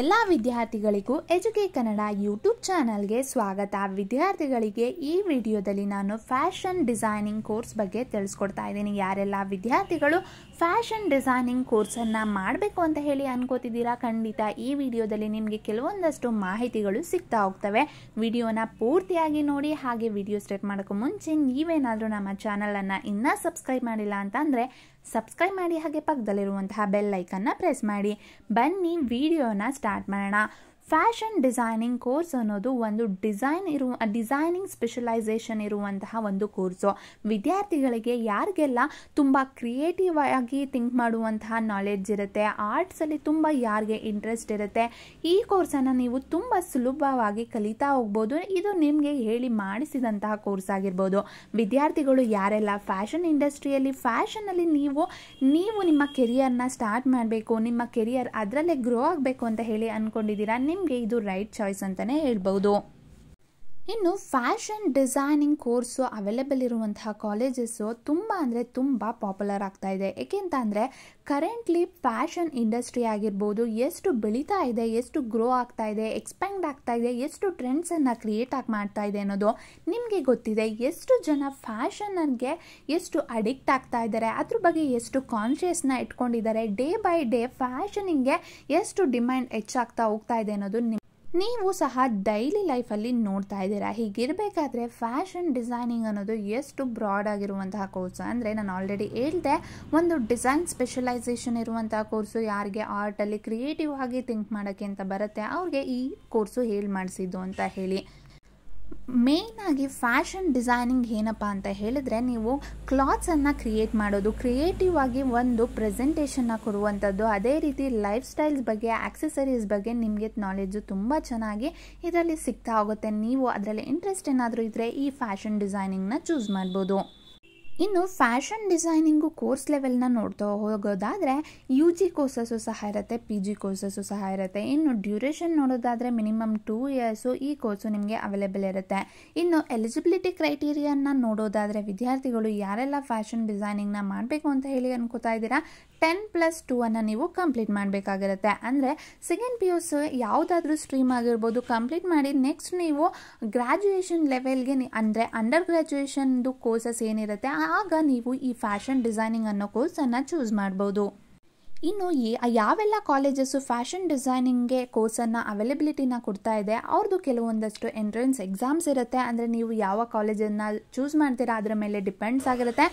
ಎಲ್ಲ ವಿದ್ಯಾರ್ಥಿಗಳಿಗೂ ಎಜುಕೇ ಕನ್ನಡ ಯೂಟ್ಯೂಬ್ ಚಾನಲ್ಗೆ ಸ್ವಾಗತ ವಿದ್ಯಾರ್ಥಿಗಳಿಗೆ ಈ ವಿಡಿಯೋದಲ್ಲಿ ನಾನು ಫ್ಯಾಷನ್ ಡಿಸೈನಿಂಗ್ ಕೋರ್ಸ್ ಬಗ್ಗೆ ತಿಳಿಸ್ಕೊಡ್ತಾ ಇದ್ದೀನಿ ಯಾರೆಲ್ಲ ವಿದ್ಯಾರ್ಥಿಗಳು ಫ್ಯಾಷನ್ ಡಿಸೈನಿಂಗ್ ಕೋರ್ಸನ್ನು ಮಾಡಬೇಕು ಅಂತ ಹೇಳಿ ಅನ್ಕೋತಿದ್ದೀರಾ ಖಂಡಿತ ಈ ವಿಡಿಯೋದಲ್ಲಿ ನಿಮಗೆ ಕೆಲವೊಂದಷ್ಟು ಮಾಹಿತಿಗಳು ಸಿಗ್ತಾ ಹೋಗ್ತವೆ ವಿಡಿಯೋನ ಪೂರ್ತಿಯಾಗಿ ನೋಡಿ ಹಾಗೆ ವಿಡಿಯೋ ಸ್ಟಾರ್ಟ್ ಮಾಡೋಕ್ಕೂ ಮುಂಚೆ ನೀವೇನಾದರೂ ನಮ್ಮ ಚಾನಲನ್ನು ಇನ್ನೂ ಸಬ್ಸ್ಕ್ರೈಬ್ ಮಾಡಿಲ್ಲ ಅಂತಂದರೆ ಸಬ್ಸ್ಕ್ರೈಬ್ ಮಾಡಿ ಹಾಗೆ ಪಕ್ಕದಲ್ಲಿರುವಂತಹ ಬೆಲ್ ಐಕನ್ನ ಪ್ರೆಸ್ ಮಾಡಿ ಬನ್ನಿ ವಿಡಿಯೋನ ಸ್ಟಾರ್ಟ್ ಮಾಡೋಣ ಫ್ಯಾಷನ್ ಡಿಸೈನಿಂಗ್ ಕೋರ್ಸ್ ಅನ್ನೋದು ಒಂದು ಡಿಸೈನ್ ಇರುವ ಡಿಸೈನಿಂಗ್ ಸ್ಪೆಷಲೈಸೇಷನ್ ಇರುವಂತಹ ಒಂದು ಕೋರ್ಸು ವಿದ್ಯಾರ್ಥಿಗಳಿಗೆ ಯಾರಿಗೆಲ್ಲ ತುಂಬ ಕ್ರಿಯೇಟಿವ್ ಆಗಿ ಥಿಂಕ್ ಮಾಡುವಂತಹ ನಾಲೆಡ್ಜ್ ಇರುತ್ತೆ ಆರ್ಟ್ಸಲ್ಲಿ ತುಂಬ ಯಾರಿಗೆ ಇಂಟ್ರೆಸ್ಟ್ ಇರುತ್ತೆ ಈ ಕೋರ್ಸನ್ನು ನೀವು ತುಂಬ ಸುಲಭವಾಗಿ ಕಲಿತಾ ಹೋಗ್ಬೋದು ಇದು ನಿಮಗೆ ಹೇಳಿ ಮಾಡಿಸಿದಂತಹ ಕೋರ್ಸ್ ಆಗಿರ್ಬೋದು ವಿದ್ಯಾರ್ಥಿಗಳು ಯಾರೆಲ್ಲ ಫ್ಯಾಷನ್ ಇಂಡಸ್ಟ್ರಿಯಲ್ಲಿ ಫ್ಯಾಷನಲ್ಲಿ ನೀವು ನೀವು ನಿಮ್ಮ ಕೆರಿಯರ್ನ ಸ್ಟಾರ್ಟ್ ಮಾಡಬೇಕು ನಿಮ್ಮ ಕೆರಿಯರ್ ಅದರಲ್ಲೇ ಗ್ರೋ ಆಗಬೇಕು ಅಂತ ಹೇಳಿ ಅಂದ್ಕೊಂಡಿದ್ದೀರಾ ನಿಮ್ಮ ನಿಮಗೆ ಇದು ರೈಟ್ ಚಾಯ್ಸ್ ಅಂತಲೇ ಹೇಳ್ಬೋದು ಇನ್ನು ಫ್ಯಾಷನ್ ಡಿಸೈನಿಂಗ್ ಕೋರ್ಸು ಅವೈಲೇಬಲ್ ಇರುವಂತಹ ಕಾಲೇಜಸ್ಸು ತುಂಬ ಅಂದರೆ ತುಂಬ ಪಾಪ್ಯುಲರ್ ಆಗ್ತಾ ಇದೆ ಏಕೆ ಅಂತ ಅಂದರೆ ಕರೆಂಟ್ಲಿ ಫ್ಯಾಷನ್ ಇಂಡಸ್ಟ್ರಿ ಆಗಿರ್ಬೋದು ಎಷ್ಟು ಬೆಳೀತಾ ಇದೆ ಎಷ್ಟು ಗ್ರೋ ಆಗ್ತಾ ಇದೆ ಎಕ್ಸ್ಪ್ಯಾಂಡ್ ಆಗ್ತಾ ಇದೆ ಎಷ್ಟು ಟ್ರೆಂಡ್ಸನ್ನು ಕ್ರಿಯೇಟ್ ಆಗಿ ಮಾಡ್ತಾ ಇದೆ ಅನ್ನೋದು ನಿಮಗೆ ಗೊತ್ತಿದೆ ಎಷ್ಟು ಜನ ಫ್ಯಾಷನ್ಗೆ ಎಷ್ಟು ಅಡಿಕ್ಟ್ ಆಗ್ತಾ ಇದ್ದಾರೆ ಅದ್ರ ಬಗ್ಗೆ ಎಷ್ಟು ಕಾನ್ಷಿಯಸ್ನ ಇಟ್ಕೊಂಡಿದ್ದಾರೆ ಡೇ ಬೈ ಡೇ ಫ್ಯಾಷನಿಂಗ್ಗೆ ಎಷ್ಟು ಡಿಮ್ಯಾಂಡ್ ಹೆಚ್ಚಾಗ್ತಾ ಹೋಗ್ತಾ ಇದೆ ಅನ್ನೋದು ನೀವು ಸಹ ಡೈಲಿ ಲೈಫಲ್ಲಿ ನೋಡ್ತಾ ಇದ್ದೀರಾ ಹೀಗಿರಬೇಕಾದ್ರೆ ಫ್ಯಾಷನ್ ಡಿಸೈನಿಂಗ್ ಅನ್ನೋದು ಎಷ್ಟು ಬ್ರಾಡ್ ಆಗಿರುವಂತಹ ಕೋರ್ಸ್ ಅಂದರೆ ನಾನು ಆಲ್ರೆಡಿ ಹೇಳಿದೆ ಒಂದು ಡಿಸೈನ್ ಸ್ಪೆಷಲೈಸೇಷನ್ ಇರುವಂತಹ ಕೋರ್ಸು ಯಾರಿಗೆ ಆರ್ಟಲ್ಲಿ ಕ್ರಿಯೇಟಿವ್ ಆಗಿ ಥಿಂಕ್ ಮಾಡೋಕ್ಕೆ ಅಂತ ಬರುತ್ತೆ ಅವ್ರಿಗೆ ಈ ಕೋರ್ಸು ಹೇಳಿ ಮಾಡಿಸಿದ್ದು ಅಂತ ಹೇಳಿ ಆಗಿ ಫ್ಯಾಷನ್ ಡಿಸೈನಿಂಗ್ ಏನಪ್ಪ ಅಂತ ಹೇಳಿದರೆ ನೀವು ಕ್ಲಾತ್ಸನ್ನು ಕ್ರಿಯೇಟ್ ಮಾಡೋದು ಕ್ರಿಯೇಟಿವ್ ಆಗಿ ಒಂದು ಪ್ರೆಸೆಂಟೇಷನ್ನ ಕೊಡುವಂಥದ್ದು ಅದೇ ರೀತಿ ಲೈಫ್ ಸ್ಟೈಲ್ಸ್ ಬಗ್ಗೆ ಆಕ್ಸೆಸರೀಸ್ ಬಗ್ಗೆ ನಿಮಗೆ ನಾಲೆಡ್ಜು ತುಂಬ ಚೆನ್ನಾಗಿ ಇದರಲ್ಲಿ ಸಿಗ್ತಾ ಹೋಗುತ್ತೆ ನೀವು ಅದರಲ್ಲಿ ಇಂಟ್ರೆಸ್ಟ್ ಏನಾದರೂ ಇದ್ದರೆ ಈ ಫ್ಯಾಷನ್ ಡಿಸೈನಿಂಗ್ನ ಚೂಸ್ ಮಾಡ್ಬೋದು ಇನ್ನು ಫ್ಯಾಷನ್ ಡಿಸೈನಿಂಗು ಕೋರ್ಸ್ ಲೆವೆಲ್ನ ನೋಡ್ತಾ ಹೋಗೋದಾದರೆ ಯು ಜಿ ಕೋರ್ಸಸ್ಸು ಸಹ ಇರುತ್ತೆ ಪಿ ಜಿ ಕೋರ್ಸಸ್ಸು ಸಹ ಇರುತ್ತೆ ಇನ್ನು ಡ್ಯೂರೇಷನ್ ನೋಡೋದಾದರೆ ಮಿನಿಮಮ್ ಟೂ ಇಯರ್ಸು ಈ ಕೋರ್ಸು ನಿಮಗೆ ಅವೈಲೇಬಲ್ ಇರುತ್ತೆ ಇನ್ನು ಎಲಿಜಿಬಿಲಿಟಿ ಕ್ರೈಟೀರಿಯಾನ ನೋಡೋದಾದರೆ ವಿದ್ಯಾರ್ಥಿಗಳು ಯಾರೆಲ್ಲ ಫ್ಯಾಷನ್ ಡಿಸೈನಿಂಗ್ನ ಮಾಡಬೇಕು ಅಂತ ಹೇಳಿ ಅನ್ಕೋತಾ ಇದ್ದೀರಾ ಟೆನ್ ಪ್ಲಸ್ ಟೂ ಅನ್ನು ನೀವು ಕಂಪ್ಲೀಟ್ ಮಾಡಬೇಕಾಗಿರುತ್ತೆ ಅಂದರೆ ಸೆಕೆಂಡ್ ಪಿ ಯು ಸಿ ಯಾವುದಾದ್ರೂ ಸ್ಟ್ರೀಮ್ ಆಗಿರ್ಬೋದು ಕಂಪ್ಲೀಟ್ ಮಾಡಿ ನೆಕ್ಸ್ಟ್ ನೀವು ಗ್ರ್ಯಾಜುಯೇಷನ್ ಲೆವೆಲ್ಗೆ ಅಂದರೆ ಅಂಡರ್ ಗ್ರ್ಯಾಜುಯೇಷನ್ದು ಕೋರ್ಸಸ್ ಏನಿರುತ್ತೆ ಆ ಆಗ ನೀವು ಈ ಫ್ಯಾಷನ್ ಡಿಸೈನಿಂಗ್ ಅನ್ನೋ ಕೋರ್ಸನ್ನು ಚೂಸ್ ಮಾಡ್ಬೋದು ಇನ್ನು ಈ ಯಾವೆಲ್ಲ ಕಾಲೇಜಸ್ಸು ಫ್ಯಾಷನ್ ಡಿಸೈನಿಂಗ್ಗೆ ಕೋರ್ಸನ್ನು ಅವೈಲಬಿಲಿಟಿನ ಕೊಡ್ತಾ ಇದೆ ಅವ್ರದ್ದು ಕೆಲವೊಂದಷ್ಟು ಎಂಟ್ರೆನ್ಸ್ ಎಕ್ಸಾಮ್ಸ್ ಇರುತ್ತೆ ಅಂದರೆ ನೀವು ಯಾವ ಕಾಲೇಜನ್ನು ಚೂಸ್ ಮಾಡ್ತೀರಾ ಅದರ ಮೇಲೆ ಡಿಪೆಂಡ್ಸ್ ಆಗಿರುತ್ತೆ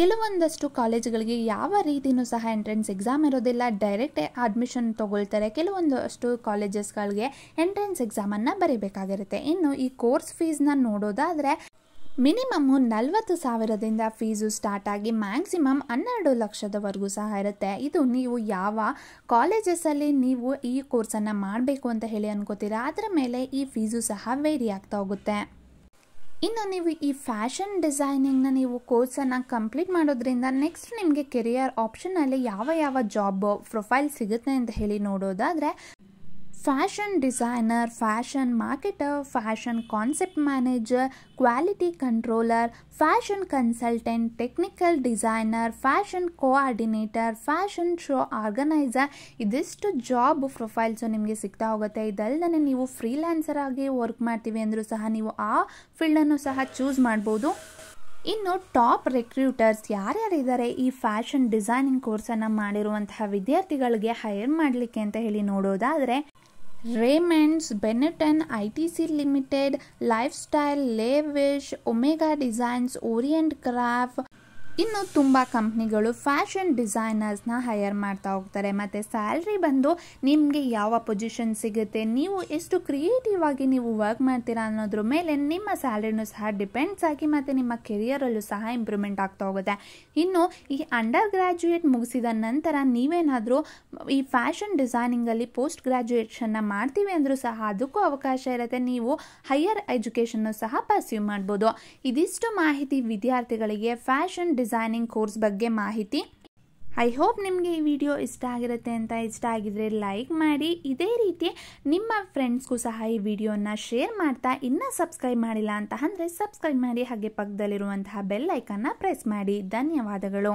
ಕೆಲವೊಂದಷ್ಟು ಕಾಲೇಜ್ಗಳಿಗೆ ಯಾವ ರೀತಿಯೂ ಸಹ ಎಂಟ್ರೆನ್ಸ್ ಎಕ್ಸಾಮ್ ಇರೋದಿಲ್ಲ ಡೈರೆಕ್ಟ್ ಅಡ್ಮಿಷನ್ ತೊಗೊಳ್ತಾರೆ ಕೆಲವೊಂದಷ್ಟು ಕಾಲೇಜಸ್ಗಳಿಗೆ ಎಂಟ್ರೆನ್ಸ್ ಎಕ್ಸಾಮನ್ನು ಬರೀಬೇಕಾಗಿರುತ್ತೆ ಇನ್ನು ಈ ಕೋರ್ಸ್ ಫೀಸ್ನ ನೋಡೋದಾದರೆ ಮಿನಿಮಮ್ಮು ನಲವತ್ತು ಸಾವಿರದಿಂದ ಫೀಸು ಸ್ಟಾರ್ಟ್ ಆಗಿ ಮ್ಯಾಕ್ಸಿಮಮ್ ಹನ್ನೆರಡು ಲಕ್ಷದವರೆಗೂ ಸಹ ಇರುತ್ತೆ ಇದು ನೀವು ಯಾವ ಕಾಲೇಜಸಲ್ಲಿ ನೀವು ಈ ಕೋರ್ಸನ್ನು ಮಾಡಬೇಕು ಅಂತ ಹೇಳಿ ಅನ್ಕೋತೀರಾ ಅದರ ಮೇಲೆ ಈ ಫೀಸು ಸಹ ವೇರಿ ಆಗ್ತಾ ಹೋಗುತ್ತೆ ಇನ್ನು ನೀವು ಈ ಫ್ಯಾಷನ್ ಡಿಸೈನಿಂಗ್ನ ನೀವು ಕೋರ್ಸನ್ನು ಕಂಪ್ಲೀಟ್ ಮಾಡೋದ್ರಿಂದ ನೆಕ್ಸ್ಟ್ ನಿಮಗೆ ಕೆರಿಯರ್ ಆಪ್ಷನಲ್ಲಿ ಯಾವ ಯಾವ ಜಾಬ್ ಪ್ರೊಫೈಲ್ ಸಿಗುತ್ತೆ ಅಂತ ಹೇಳಿ ನೋಡೋದಾದರೆ fashion designer fashion marketer fashion concept manager quality controller fashion consultant technical designer fashion coordinator fashion show organiser ಇದಿಷ್ಟು ಜಾಬ್ ಪ್ರೊಫೈಲ್ಸು ನಿಮಗೆ ಸಿಗ್ತಾ ಹೋಗುತ್ತೆ ಇದಲ್ಲದೆ ನೀವು ಫ್ರೀಲ್ಯಾನ್ಸರ್ ಆಗಿ ವರ್ಕ್ ಮಾಡ್ತೀವಿ ಅಂದರೂ ಸಹ ನೀವು ಆ ಫೀಲ್ಡನ್ನು ಸಹ ಚೂಸ್ ಮಾಡ್ಬೋದು ಇನ್ನು ಟಾಪ್ ರೆಕ್ರೂಟರ್ಸ್ ಯಾರ್ಯಾರಿದ್ದಾರೆ ಈ ಫ್ಯಾಷನ್ ಡಿಸೈನಿಂಗ್ ಕೋರ್ಸನ್ನು ಮಾಡಿರುವಂತಹ ವಿದ್ಯಾರ್ಥಿಗಳಿಗೆ ಹೈರ್ ಮಾಡಲಿಕ್ಕೆ ಅಂತ ಹೇಳಿ ನೋಡೋದಾದರೆ Raymonds Benetton I T C limited lifestyle lavish Omega designs Orient craft ಇನ್ನು ತುಂಬ ಕಂಪ್ನಿಗಳು ಫ್ಯಾಷನ್ ಡಿಸೈನರ್ಸ್ನ ಹೈಯರ್ ಮಾಡ್ತಾ ಹೋಗ್ತಾರೆ ಮತ್ತು ಸ್ಯಾಲ್ರಿ ಬಂದು ನಿಮಗೆ ಯಾವ ಪೊಸಿಷನ್ ಸಿಗುತ್ತೆ ನೀವು ಎಷ್ಟು ಕ್ರಿಯೇಟಿವ್ ಆಗಿ ನೀವು ವರ್ಕ್ ಮಾಡ್ತೀರಾ ಅನ್ನೋದ್ರ ಮೇಲೆ ನಿಮ್ಮ ಸ್ಯಾಲ್ರಿನೂ ಸಹ ಡಿಪೆಂಡ್ಸ್ ಆಗಿ ಮತ್ತು ನಿಮ್ಮ ಕೆರಿಯರಲ್ಲೂ ಸಹ ಇಂಪ್ರೂವ್ಮೆಂಟ್ ಆಗ್ತಾ ಹೋಗುತ್ತೆ ಇನ್ನು ಈ ಅಂಡರ್ ಗ್ರ್ಯಾಜುಯೇಟ್ ಮುಗಿಸಿದ ನಂತರ ನೀವೇನಾದರೂ ಈ ಫ್ಯಾಷನ್ ಡಿಸೈನಿಂಗಲ್ಲಿ ಪೋಸ್ಟ್ ಗ್ರ್ಯಾಜುಯೇಷನ್ನ ಮಾಡ್ತೀವಿ ಅಂದರೂ ಸಹ ಅದಕ್ಕೂ ಅವಕಾಶ ಇರುತ್ತೆ ನೀವು ಹೈಯರ್ ಎಜುಕೇಷನ್ನು ಸಹ ಪರ್ಸ್ಯೂ ಮಾಡ್ಬೋದು ಇದಿಷ್ಟು ಮಾಹಿತಿ ವಿದ್ಯಾರ್ಥಿಗಳಿಗೆ ಫ್ಯಾಷನ್ ಡಿಸೈನಿಂಗ್ ಕೋರ್ಸ್ ಬಗ್ಗೆ ಮಾಹಿತಿ ಐ ಹೋಪ್ ನಿಮಗೆ ಈ ವಿಡಿಯೋ ಇಷ್ಟ ಆಗಿರುತ್ತೆ ಅಂತ ಇಷ್ಟ ಆಗಿದರೆ ಲೈಕ್ ಮಾಡಿ ಇದೇ ರೀತಿ ನಿಮ್ಮ ಫ್ರೆಂಡ್ಸ್ಗೂ ಸಹ ಈ ವಿಡಿಯೋನ ಶೇರ್ ಮಾಡ್ತಾ ಇನ್ನೂ ಸಬ್ಸ್ಕ್ರೈಬ್ ಮಾಡಿಲ್ಲ ಅಂತ ಅಂದರೆ ಸಬ್ಸ್ಕ್ರೈಬ್ ಮಾಡಿ ಹಾಗೆ ಪಕ್ಕದಲ್ಲಿರುವಂತಹ ಬೆಲ್ ಐಕನ್ನ ಪ್ರೆಸ್ ಮಾಡಿ ಧನ್ಯವಾದಗಳು